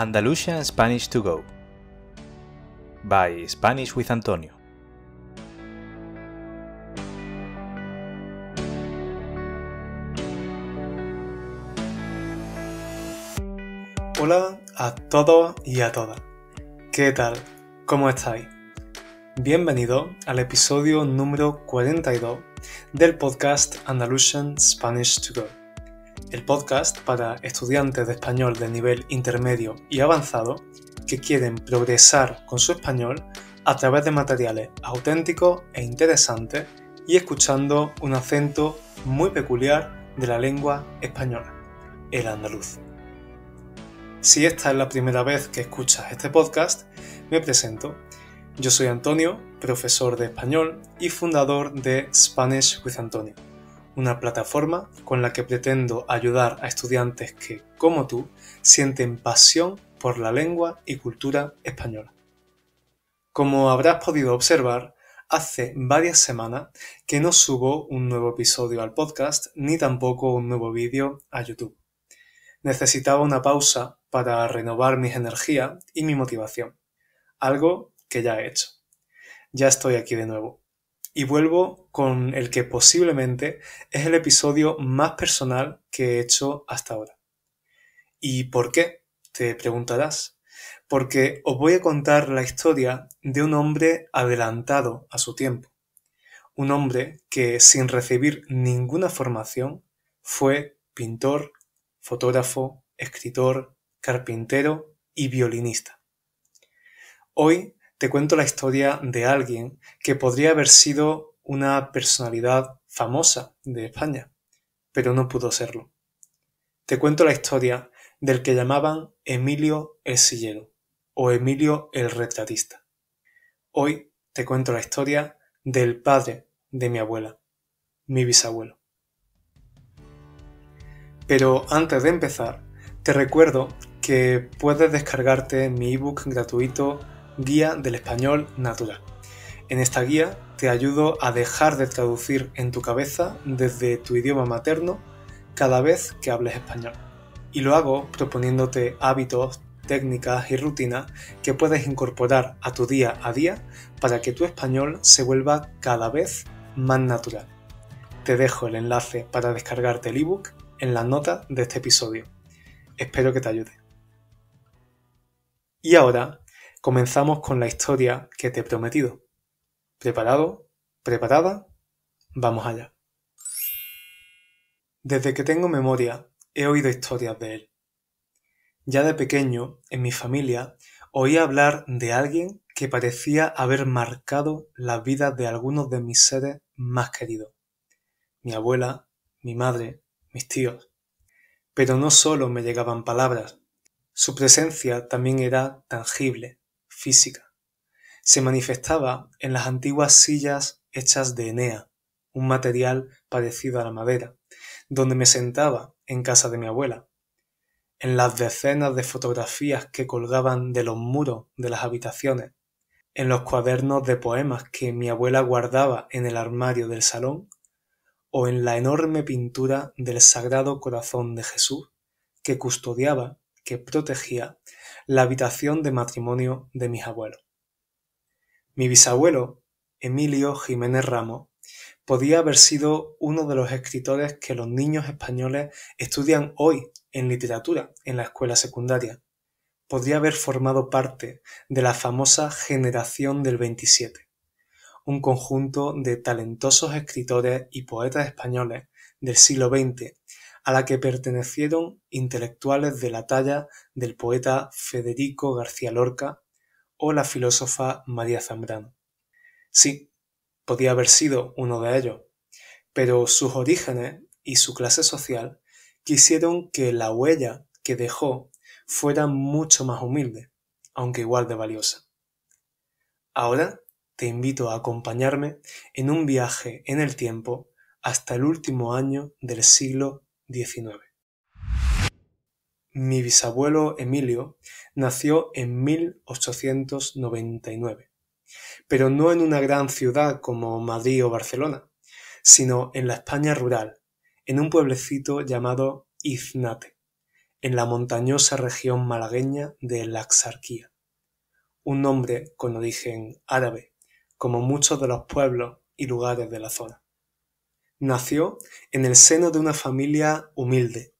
Andalusian Spanish to Go by Spanish with Antonio. Hola a todos y a todas. ¿Qué tal? ¿Cómo estáis? Bienvenido al episodio número 42 del podcast Andalusian Spanish to Go el podcast para estudiantes de español de nivel intermedio y avanzado que quieren progresar con su español a través de materiales auténticos e interesantes y escuchando un acento muy peculiar de la lengua española, el andaluz. Si esta es la primera vez que escuchas este podcast, me presento. Yo soy Antonio, profesor de español y fundador de Spanish with Antonio una plataforma con la que pretendo ayudar a estudiantes que, como tú, sienten pasión por la lengua y cultura española. Como habrás podido observar, hace varias semanas que no subo un nuevo episodio al podcast ni tampoco un nuevo vídeo a YouTube. Necesitaba una pausa para renovar mis energías y mi motivación, algo que ya he hecho. Ya estoy aquí de nuevo y vuelvo con el que posiblemente es el episodio más personal que he hecho hasta ahora. ¿Y por qué? Te preguntarás. Porque os voy a contar la historia de un hombre adelantado a su tiempo. Un hombre que sin recibir ninguna formación fue pintor, fotógrafo, escritor, carpintero y violinista. Hoy te cuento la historia de alguien que podría haber sido una personalidad famosa de España, pero no pudo serlo. Te cuento la historia del que llamaban Emilio el Sillero o Emilio el Retratista. Hoy te cuento la historia del padre de mi abuela, mi bisabuelo. Pero antes de empezar, te recuerdo que puedes descargarte mi ebook gratuito Guía del Español Natural. En esta guía te ayudo a dejar de traducir en tu cabeza desde tu idioma materno cada vez que hables español. Y lo hago proponiéndote hábitos, técnicas y rutinas que puedes incorporar a tu día a día para que tu español se vuelva cada vez más natural. Te dejo el enlace para descargarte el ebook en la nota de este episodio. Espero que te ayude. Y ahora comenzamos con la historia que te he prometido. ¿Preparado? ¿Preparada? Vamos allá. Desde que tengo memoria, he oído historias de él. Ya de pequeño, en mi familia, oía hablar de alguien que parecía haber marcado la vida de algunos de mis seres más queridos. Mi abuela, mi madre, mis tíos. Pero no solo me llegaban palabras, su presencia también era tangible física. Se manifestaba en las antiguas sillas hechas de enea, un material parecido a la madera, donde me sentaba en casa de mi abuela, en las decenas de fotografías que colgaban de los muros de las habitaciones, en los cuadernos de poemas que mi abuela guardaba en el armario del salón, o en la enorme pintura del Sagrado Corazón de Jesús que custodiaba, que protegía la habitación de matrimonio de mis abuelos. Mi bisabuelo, Emilio Jiménez Ramos, podía haber sido uno de los escritores que los niños españoles estudian hoy en literatura en la escuela secundaria. Podría haber formado parte de la famosa generación del 27, un conjunto de talentosos escritores y poetas españoles del siglo XX a la que pertenecieron intelectuales de la talla del poeta Federico García Lorca o la filósofa María Zambrano. Sí, podía haber sido uno de ellos, pero sus orígenes y su clase social quisieron que la huella que dejó fuera mucho más humilde, aunque igual de valiosa. Ahora te invito a acompañarme en un viaje en el tiempo hasta el último año del siglo mi bisabuelo Emilio nació en 1899, pero no en una gran ciudad como Madrid o Barcelona, sino en la España rural, en un pueblecito llamado Iznate, en la montañosa región malagueña de la Axarquía. Un nombre con origen árabe, como muchos de los pueblos y lugares de la zona. Nació en el seno de una familia humilde.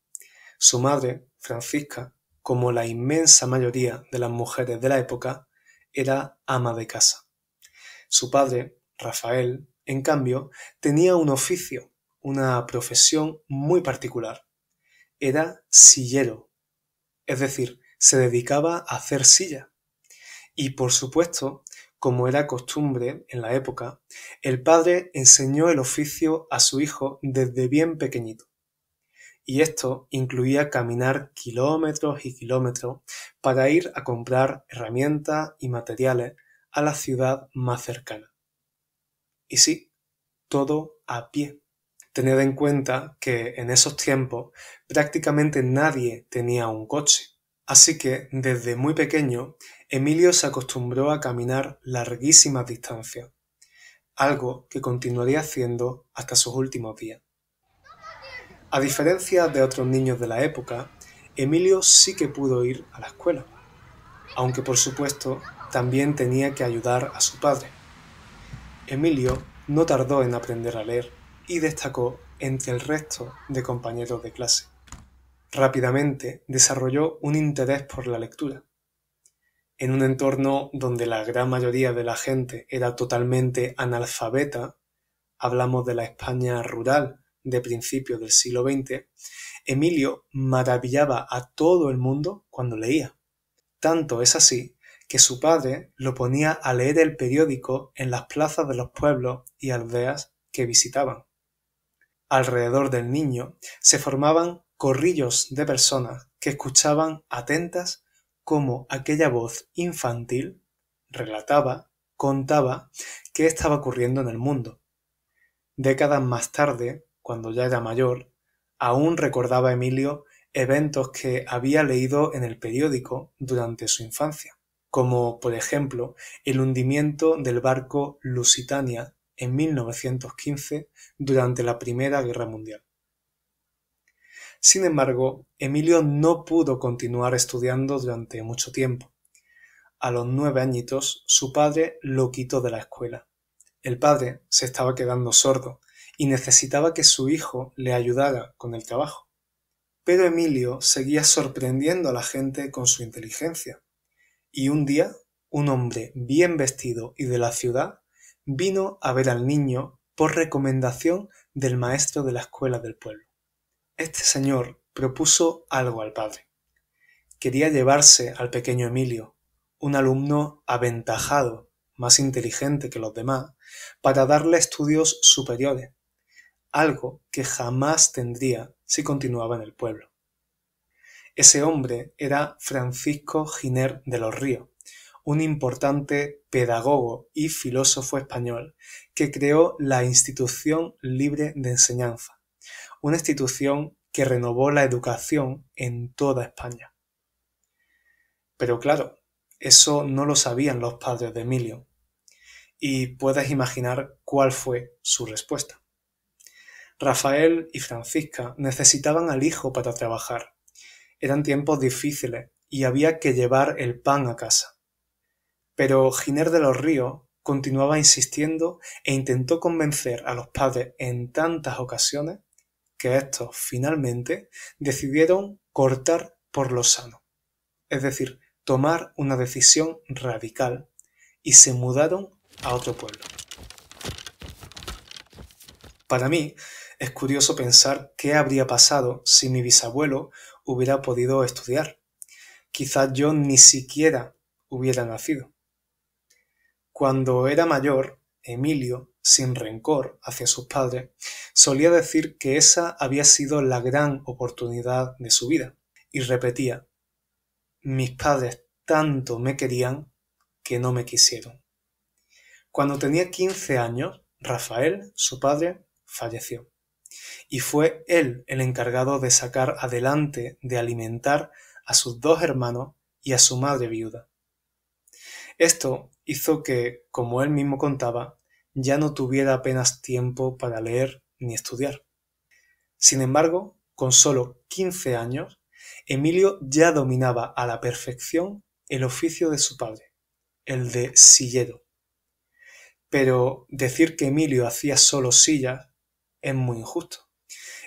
Su madre, Francisca, como la inmensa mayoría de las mujeres de la época, era ama de casa. Su padre, Rafael, en cambio, tenía un oficio, una profesión muy particular. Era sillero, es decir, se dedicaba a hacer silla. Y por supuesto, como era costumbre en la época, el padre enseñó el oficio a su hijo desde bien pequeñito. Y esto incluía caminar kilómetros y kilómetros para ir a comprar herramientas y materiales a la ciudad más cercana. Y sí, todo a pie. Tened en cuenta que en esos tiempos prácticamente nadie tenía un coche Así que, desde muy pequeño, Emilio se acostumbró a caminar larguísimas distancias, algo que continuaría haciendo hasta sus últimos días. A diferencia de otros niños de la época, Emilio sí que pudo ir a la escuela, aunque por supuesto también tenía que ayudar a su padre. Emilio no tardó en aprender a leer y destacó entre el resto de compañeros de clase rápidamente desarrolló un interés por la lectura. En un entorno donde la gran mayoría de la gente era totalmente analfabeta, hablamos de la España rural de principios del siglo XX, Emilio maravillaba a todo el mundo cuando leía. Tanto es así que su padre lo ponía a leer el periódico en las plazas de los pueblos y aldeas que visitaban. Alrededor del niño se formaban corrillos de personas que escuchaban atentas cómo aquella voz infantil relataba, contaba qué estaba ocurriendo en el mundo. Décadas más tarde, cuando ya era mayor, aún recordaba Emilio eventos que había leído en el periódico durante su infancia, como por ejemplo el hundimiento del barco Lusitania en 1915 durante la Primera Guerra Mundial. Sin embargo, Emilio no pudo continuar estudiando durante mucho tiempo. A los nueve añitos, su padre lo quitó de la escuela. El padre se estaba quedando sordo y necesitaba que su hijo le ayudara con el trabajo. Pero Emilio seguía sorprendiendo a la gente con su inteligencia. Y un día, un hombre bien vestido y de la ciudad vino a ver al niño por recomendación del maestro de la escuela del pueblo. Este señor propuso algo al padre. Quería llevarse al pequeño Emilio, un alumno aventajado, más inteligente que los demás, para darle estudios superiores, algo que jamás tendría si continuaba en el pueblo. Ese hombre era Francisco Giner de los Ríos, un importante pedagogo y filósofo español que creó la institución libre de enseñanza, una institución que renovó la educación en toda España. Pero claro, eso no lo sabían los padres de Emilio, y puedes imaginar cuál fue su respuesta. Rafael y Francisca necesitaban al hijo para trabajar. Eran tiempos difíciles y había que llevar el pan a casa. Pero Giner de los Ríos continuaba insistiendo e intentó convencer a los padres en tantas ocasiones que estos finalmente decidieron cortar por lo sano, es decir, tomar una decisión radical y se mudaron a otro pueblo. Para mí, es curioso pensar qué habría pasado si mi bisabuelo hubiera podido estudiar. Quizás yo ni siquiera hubiera nacido. Cuando era mayor, Emilio sin rencor hacia sus padres, solía decir que esa había sido la gran oportunidad de su vida, y repetía, mis padres tanto me querían que no me quisieron. Cuando tenía 15 años, Rafael, su padre, falleció, y fue él el encargado de sacar adelante, de alimentar a sus dos hermanos y a su madre viuda. Esto hizo que, como él mismo contaba, ya no tuviera apenas tiempo para leer ni estudiar. Sin embargo, con solo 15 años, Emilio ya dominaba a la perfección el oficio de su padre, el de sillero. Pero decir que Emilio hacía solo sillas es muy injusto.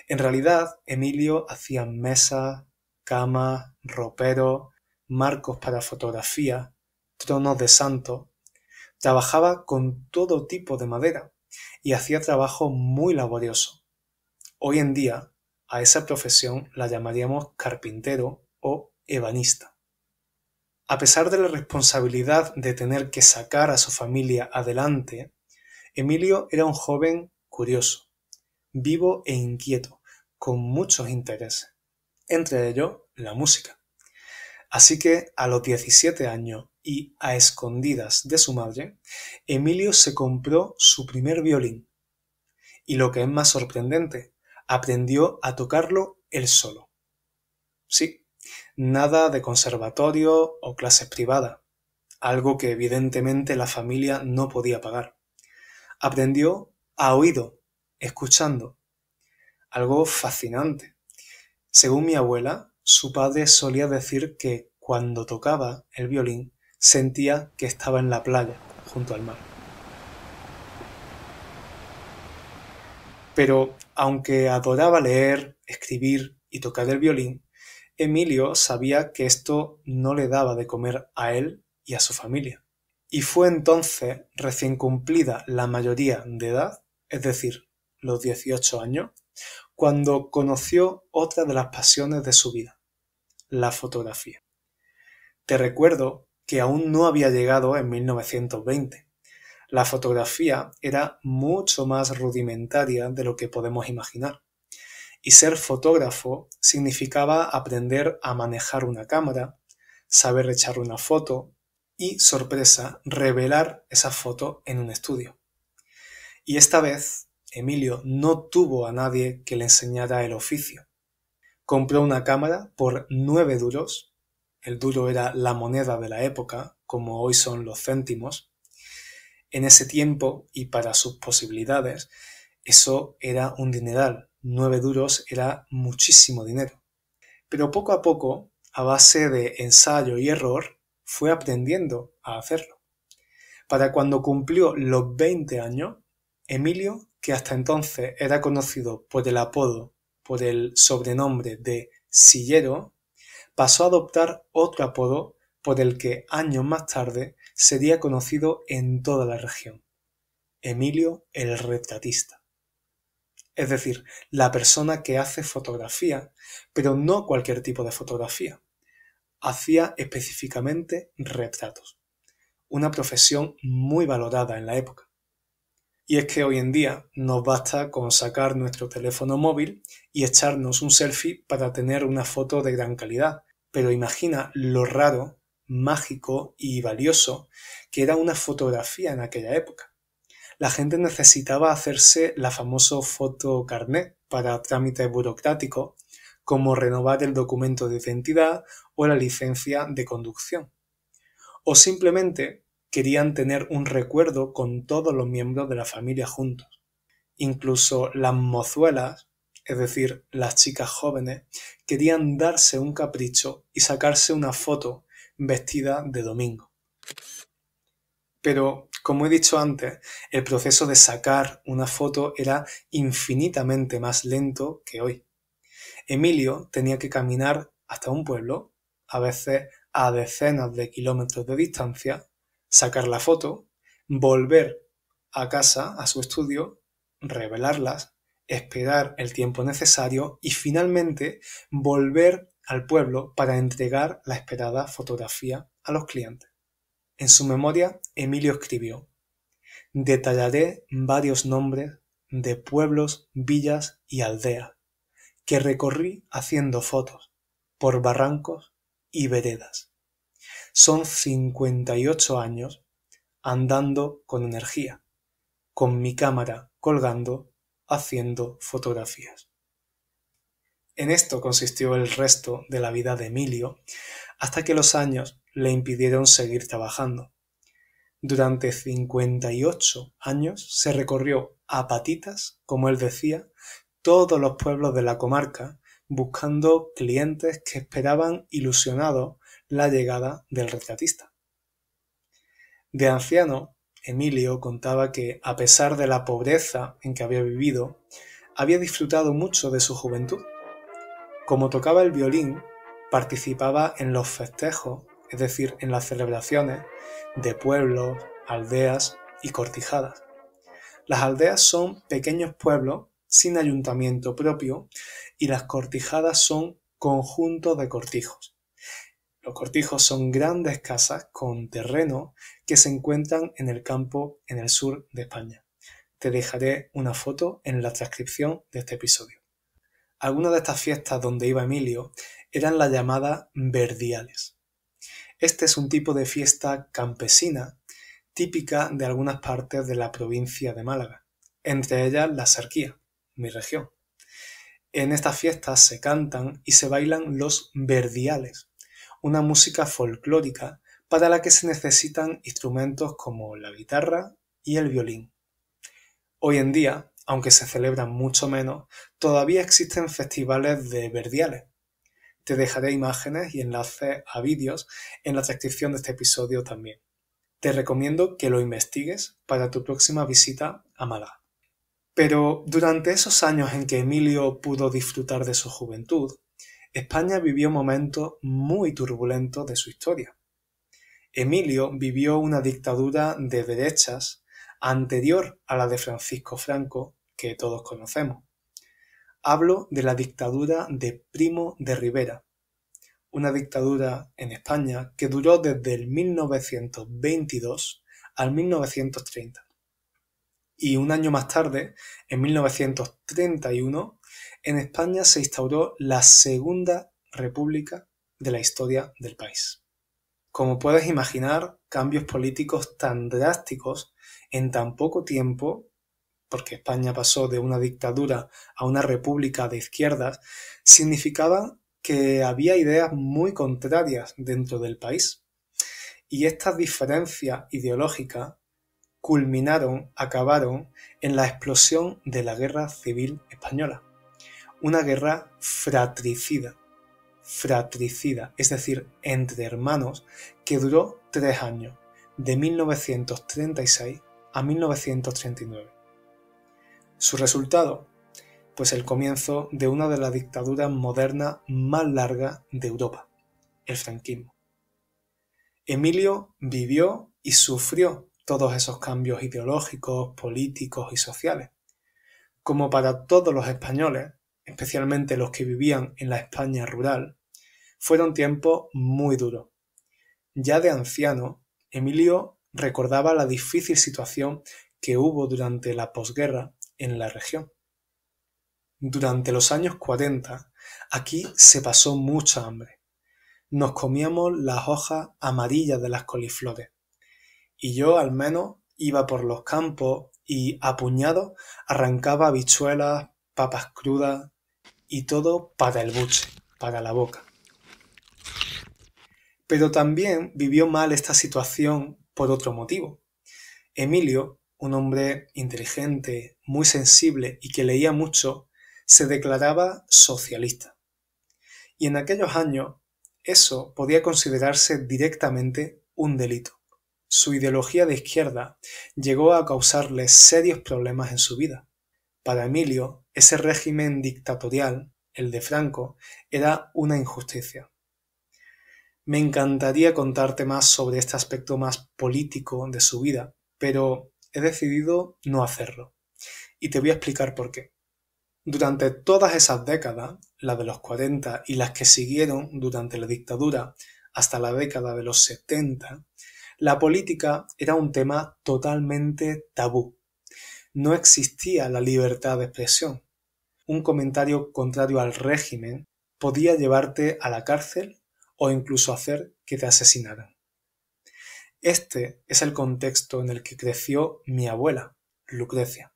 En realidad, Emilio hacía mesas, camas, roperos, marcos para fotografía, tronos de santos, Trabajaba con todo tipo de madera y hacía trabajo muy laborioso. Hoy en día, a esa profesión la llamaríamos carpintero o ebanista. A pesar de la responsabilidad de tener que sacar a su familia adelante, Emilio era un joven curioso, vivo e inquieto, con muchos intereses, entre ellos la música. Así que a los 17 años y a escondidas de su madre, Emilio se compró su primer violín. Y lo que es más sorprendente, aprendió a tocarlo él solo. Sí, nada de conservatorio o clases privadas, algo que evidentemente la familia no podía pagar. Aprendió a oído, escuchando. Algo fascinante. Según mi abuela, su padre solía decir que cuando tocaba el violín, sentía que estaba en la playa, junto al mar. Pero aunque adoraba leer, escribir y tocar el violín, Emilio sabía que esto no le daba de comer a él y a su familia. Y fue entonces, recién cumplida la mayoría de edad, es decir, los 18 años, cuando conoció otra de las pasiones de su vida, la fotografía. Te recuerdo que aún no había llegado en 1920. La fotografía era mucho más rudimentaria de lo que podemos imaginar. Y ser fotógrafo significaba aprender a manejar una cámara, saber echar una foto y, sorpresa, revelar esa foto en un estudio. Y esta vez, Emilio no tuvo a nadie que le enseñara el oficio. Compró una cámara por nueve duros el duro era la moneda de la época, como hoy son los céntimos, en ese tiempo y para sus posibilidades, eso era un dineral. Nueve duros era muchísimo dinero. Pero poco a poco, a base de ensayo y error, fue aprendiendo a hacerlo. Para cuando cumplió los 20 años, Emilio, que hasta entonces era conocido por el apodo, por el sobrenombre de Sillero, pasó a adoptar otro apodo por el que años más tarde sería conocido en toda la región, Emilio el retratista. Es decir, la persona que hace fotografía, pero no cualquier tipo de fotografía. Hacía específicamente retratos, una profesión muy valorada en la época. Y es que hoy en día nos basta con sacar nuestro teléfono móvil y echarnos un selfie para tener una foto de gran calidad. Pero imagina lo raro, mágico y valioso que era una fotografía en aquella época. La gente necesitaba hacerse la famosa foto carnet para trámites burocráticos, como renovar el documento de identidad o la licencia de conducción. O simplemente querían tener un recuerdo con todos los miembros de la familia juntos. Incluso las mozuelas, es decir, las chicas jóvenes, querían darse un capricho y sacarse una foto vestida de domingo. Pero, como he dicho antes, el proceso de sacar una foto era infinitamente más lento que hoy. Emilio tenía que caminar hasta un pueblo, a veces a decenas de kilómetros de distancia, sacar la foto, volver a casa, a su estudio, revelarlas, esperar el tiempo necesario y finalmente volver al pueblo para entregar la esperada fotografía a los clientes. En su memoria, Emilio escribió, Detallaré varios nombres de pueblos, villas y aldeas que recorrí haciendo fotos por barrancos y veredas. Son 58 años andando con energía, con mi cámara colgando, haciendo fotografías. En esto consistió el resto de la vida de Emilio, hasta que los años le impidieron seguir trabajando. Durante 58 años se recorrió a patitas, como él decía, todos los pueblos de la comarca, buscando clientes que esperaban ilusionados la llegada del retratista. De anciano, Emilio contaba que, a pesar de la pobreza en que había vivido, había disfrutado mucho de su juventud. Como tocaba el violín, participaba en los festejos, es decir, en las celebraciones de pueblos, aldeas y cortijadas. Las aldeas son pequeños pueblos sin ayuntamiento propio y las cortijadas son conjuntos de cortijos. Los cortijos son grandes casas con terreno que se encuentran en el campo en el sur de España. Te dejaré una foto en la transcripción de este episodio. Algunas de estas fiestas donde iba Emilio eran las llamadas verdiales. Este es un tipo de fiesta campesina típica de algunas partes de la provincia de Málaga, entre ellas la Serquía, mi región. En estas fiestas se cantan y se bailan los verdiales, una música folclórica para la que se necesitan instrumentos como la guitarra y el violín. Hoy en día, aunque se celebran mucho menos, todavía existen festivales de verdiales. Te dejaré imágenes y enlaces a vídeos en la descripción de este episodio también. Te recomiendo que lo investigues para tu próxima visita a Málaga. Pero durante esos años en que Emilio pudo disfrutar de su juventud, España vivió momentos muy turbulentos de su historia. Emilio vivió una dictadura de derechas anterior a la de Francisco Franco, que todos conocemos. Hablo de la dictadura de Primo de Rivera, una dictadura en España que duró desde el 1922 al 1930. Y un año más tarde, en 1931, en España se instauró la Segunda República de la historia del país. Como puedes imaginar, cambios políticos tan drásticos en tan poco tiempo, porque España pasó de una dictadura a una república de izquierdas, significaban que había ideas muy contrarias dentro del país. Y estas diferencias ideológicas culminaron, acabaron en la explosión de la Guerra Civil Española una guerra fratricida, fratricida, es decir, entre hermanos, que duró tres años, de 1936 a 1939. Su resultado, pues el comienzo de una de las dictaduras modernas más largas de Europa, el franquismo. Emilio vivió y sufrió todos esos cambios ideológicos, políticos y sociales. Como para todos los españoles, especialmente los que vivían en la España rural, fueron tiempos muy duros. Ya de anciano, Emilio recordaba la difícil situación que hubo durante la posguerra en la región. Durante los años 40, aquí se pasó mucha hambre. Nos comíamos las hojas amarillas de las coliflores. Y yo al menos iba por los campos y a arrancaba habichuelas, papas crudas, y todo para el buche, para la boca. Pero también vivió mal esta situación por otro motivo. Emilio, un hombre inteligente, muy sensible y que leía mucho, se declaraba socialista. Y en aquellos años eso podía considerarse directamente un delito. Su ideología de izquierda llegó a causarle serios problemas en su vida. Para Emilio, ese régimen dictatorial, el de Franco, era una injusticia. Me encantaría contarte más sobre este aspecto más político de su vida, pero he decidido no hacerlo. Y te voy a explicar por qué. Durante todas esas décadas, la de los 40 y las que siguieron durante la dictadura hasta la década de los 70, la política era un tema totalmente tabú. No existía la libertad de expresión un comentario contrario al régimen podía llevarte a la cárcel o incluso hacer que te asesinaran. Este es el contexto en el que creció mi abuela, Lucrecia.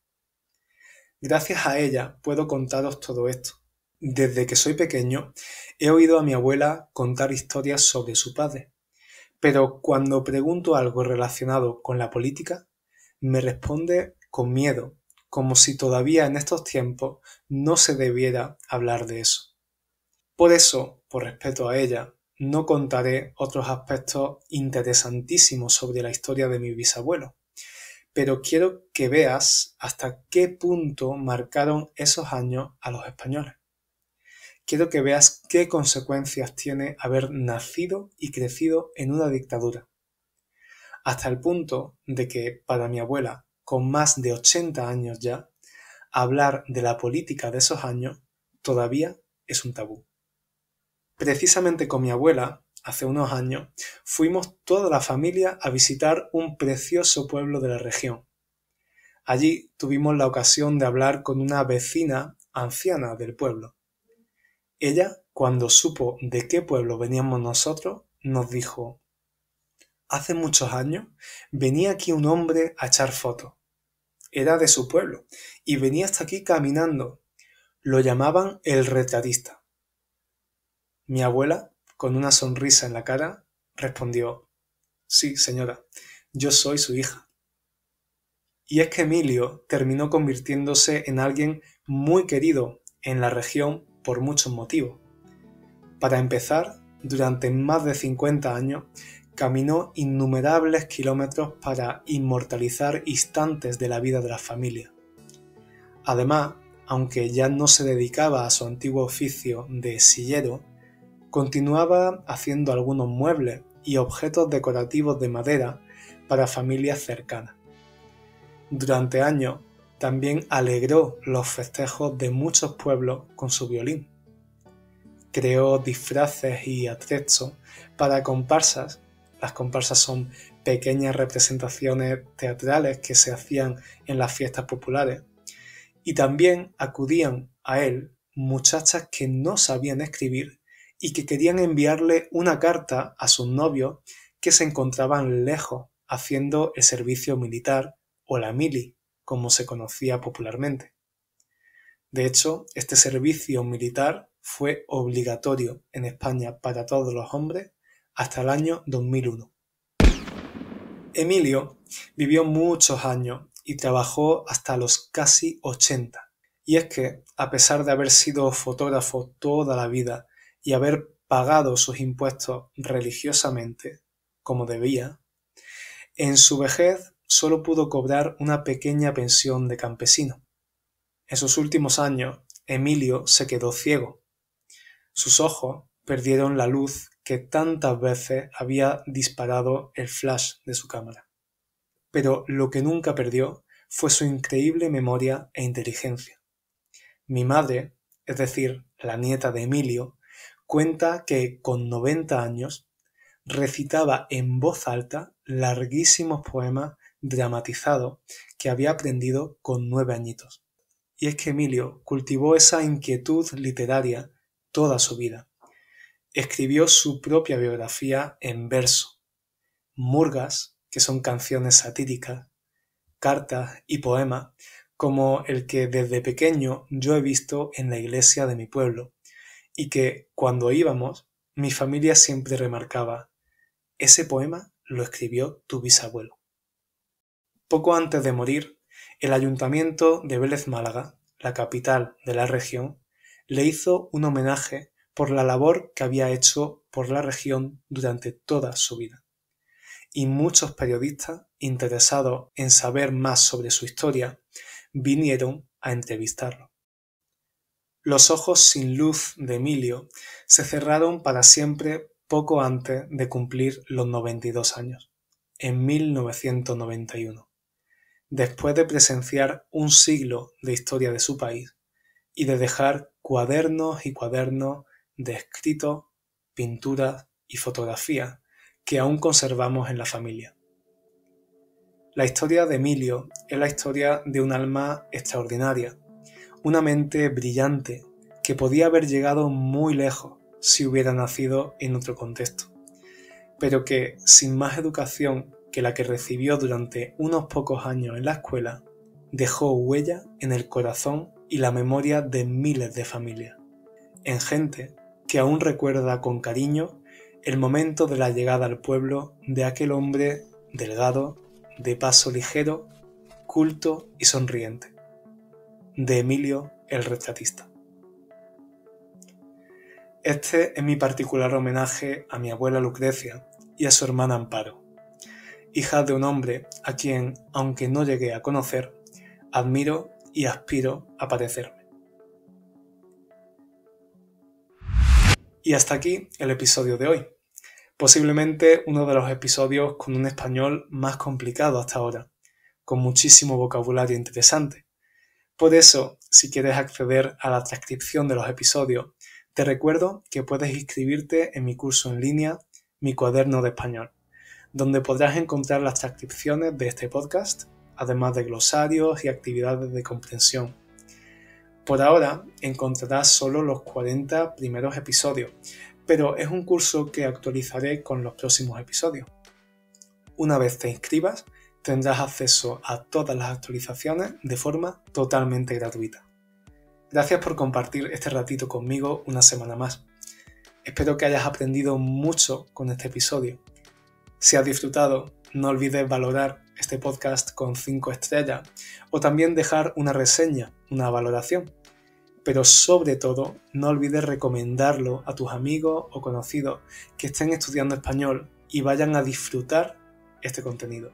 Gracias a ella puedo contaros todo esto. Desde que soy pequeño he oído a mi abuela contar historias sobre su padre, pero cuando pregunto algo relacionado con la política, me responde con miedo como si todavía en estos tiempos no se debiera hablar de eso. Por eso, por respeto a ella, no contaré otros aspectos interesantísimos sobre la historia de mi bisabuelo, pero quiero que veas hasta qué punto marcaron esos años a los españoles. Quiero que veas qué consecuencias tiene haber nacido y crecido en una dictadura, hasta el punto de que para mi abuela con más de 80 años ya, hablar de la política de esos años todavía es un tabú. Precisamente con mi abuela, hace unos años, fuimos toda la familia a visitar un precioso pueblo de la región. Allí tuvimos la ocasión de hablar con una vecina anciana del pueblo. Ella, cuando supo de qué pueblo veníamos nosotros, nos dijo Hace muchos años venía aquí un hombre a echar fotos era de su pueblo y venía hasta aquí caminando. Lo llamaban el retratista. Mi abuela, con una sonrisa en la cara, respondió Sí, señora, yo soy su hija. Y es que Emilio terminó convirtiéndose en alguien muy querido en la región por muchos motivos. Para empezar, durante más de 50 años, caminó innumerables kilómetros para inmortalizar instantes de la vida de la familia. Además, aunque ya no se dedicaba a su antiguo oficio de sillero, continuaba haciendo algunos muebles y objetos decorativos de madera para familias cercanas. Durante años también alegró los festejos de muchos pueblos con su violín. Creó disfraces y atrezzo para comparsas las comparsas son pequeñas representaciones teatrales que se hacían en las fiestas populares. Y también acudían a él muchachas que no sabían escribir y que querían enviarle una carta a sus novios que se encontraban lejos haciendo el servicio militar o la mili, como se conocía popularmente. De hecho, este servicio militar fue obligatorio en España para todos los hombres hasta el año 2001. Emilio vivió muchos años y trabajó hasta los casi 80. Y es que, a pesar de haber sido fotógrafo toda la vida y haber pagado sus impuestos religiosamente, como debía, en su vejez solo pudo cobrar una pequeña pensión de campesino. En sus últimos años, Emilio se quedó ciego. Sus ojos perdieron la luz que tantas veces había disparado el flash de su cámara. Pero lo que nunca perdió fue su increíble memoria e inteligencia. Mi madre, es decir, la nieta de Emilio, cuenta que con 90 años recitaba en voz alta larguísimos poemas dramatizados que había aprendido con nueve añitos. Y es que Emilio cultivó esa inquietud literaria toda su vida escribió su propia biografía en verso, murgas, que son canciones satíricas, cartas y poemas, como el que desde pequeño yo he visto en la iglesia de mi pueblo, y que cuando íbamos mi familia siempre remarcaba, ese poema lo escribió tu bisabuelo. Poco antes de morir, el ayuntamiento de Vélez Málaga, la capital de la región, le hizo un homenaje por la labor que había hecho por la región durante toda su vida. Y muchos periodistas interesados en saber más sobre su historia vinieron a entrevistarlo. Los ojos sin luz de Emilio se cerraron para siempre poco antes de cumplir los 92 años, en 1991, después de presenciar un siglo de historia de su país y de dejar cuadernos y cuadernos de escritos, pinturas y fotografías que aún conservamos en la familia. La historia de Emilio es la historia de un alma extraordinaria, una mente brillante que podía haber llegado muy lejos si hubiera nacido en otro contexto, pero que sin más educación que la que recibió durante unos pocos años en la escuela, dejó huella en el corazón y la memoria de miles de familias, en gente que aún recuerda con cariño el momento de la llegada al pueblo de aquel hombre delgado, de paso ligero, culto y sonriente, de Emilio el retratista. Este es mi particular homenaje a mi abuela Lucrecia y a su hermana Amparo, hija de un hombre a quien, aunque no llegué a conocer, admiro y aspiro a padecer. Y hasta aquí el episodio de hoy. Posiblemente uno de los episodios con un español más complicado hasta ahora, con muchísimo vocabulario interesante. Por eso, si quieres acceder a la transcripción de los episodios, te recuerdo que puedes inscribirte en mi curso en línea, Mi cuaderno de español, donde podrás encontrar las transcripciones de este podcast, además de glosarios y actividades de comprensión por ahora encontrarás solo los 40 primeros episodios, pero es un curso que actualizaré con los próximos episodios. Una vez te inscribas, tendrás acceso a todas las actualizaciones de forma totalmente gratuita. Gracias por compartir este ratito conmigo una semana más. Espero que hayas aprendido mucho con este episodio. Si has disfrutado, no olvides valorar este podcast con 5 estrellas o también dejar una reseña, una valoración pero sobre todo no olvides recomendarlo a tus amigos o conocidos que estén estudiando español y vayan a disfrutar este contenido.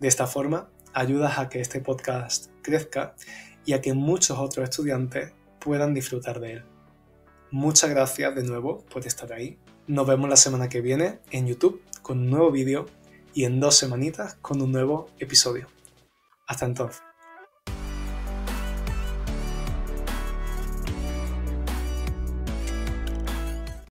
De esta forma, ayudas a que este podcast crezca y a que muchos otros estudiantes puedan disfrutar de él. Muchas gracias de nuevo por estar ahí. Nos vemos la semana que viene en YouTube con un nuevo vídeo y en dos semanitas con un nuevo episodio. Hasta entonces.